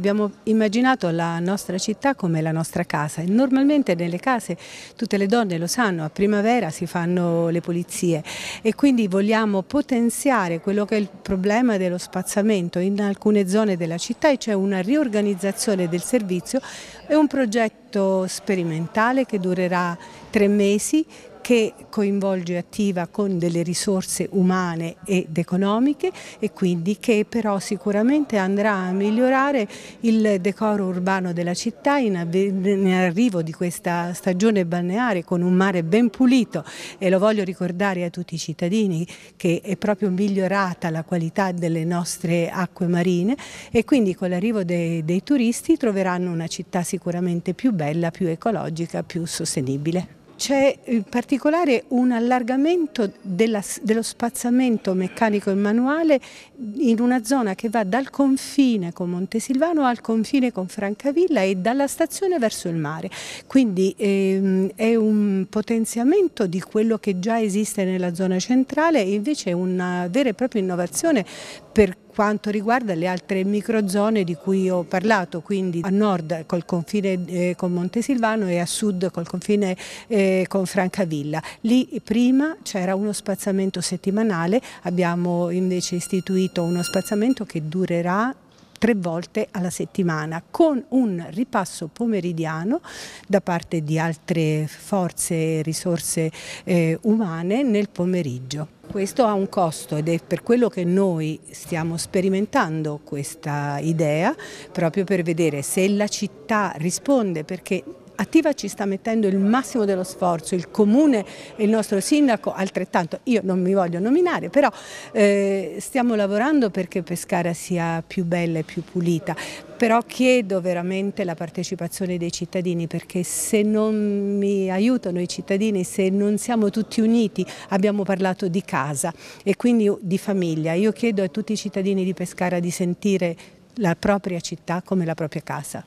Abbiamo immaginato la nostra città come la nostra casa e normalmente nelle case tutte le donne lo sanno, a primavera si fanno le pulizie e quindi vogliamo potenziare quello che è il problema dello spazzamento in alcune zone della città e c'è una riorganizzazione del servizio e un progetto sperimentale che durerà tre mesi che coinvolge Attiva con delle risorse umane ed economiche e quindi che però sicuramente andrà a migliorare il decoro urbano della città in, arrivo di questa stagione balneare con un mare ben pulito e lo voglio ricordare a tutti i cittadini che è proprio migliorata la qualità delle nostre acque marine e quindi con l'arrivo dei, dei turisti troveranno una città sicuramente più bella, più ecologica, più sostenibile. C'è in particolare un allargamento della, dello spazzamento meccanico e manuale in una zona che va dal confine con Montesilvano al confine con Francavilla e dalla stazione verso il mare. Quindi ehm, è un potenziamento di quello che già esiste nella zona centrale e invece è una vera e propria innovazione per quanto riguarda le altre microzone di cui ho parlato, quindi a nord col confine eh, con Montesilvano e a sud col confine eh, con Francavilla. Lì prima c'era uno spazzamento settimanale, abbiamo invece istituito uno spazzamento che durerà tre volte alla settimana con un ripasso pomeridiano da parte di altre forze e risorse eh, umane nel pomeriggio. Questo ha un costo ed è per quello che noi stiamo sperimentando questa idea, proprio per vedere se la città risponde, perché Attiva ci sta mettendo il massimo dello sforzo, il Comune e il nostro Sindaco altrettanto, io non mi voglio nominare, però eh, stiamo lavorando perché Pescara sia più bella e più pulita, però chiedo veramente la partecipazione dei cittadini perché se non mi aiutano i cittadini, se non siamo tutti uniti, abbiamo parlato di casa e quindi di famiglia, io chiedo a tutti i cittadini di Pescara di sentire la propria città come la propria casa.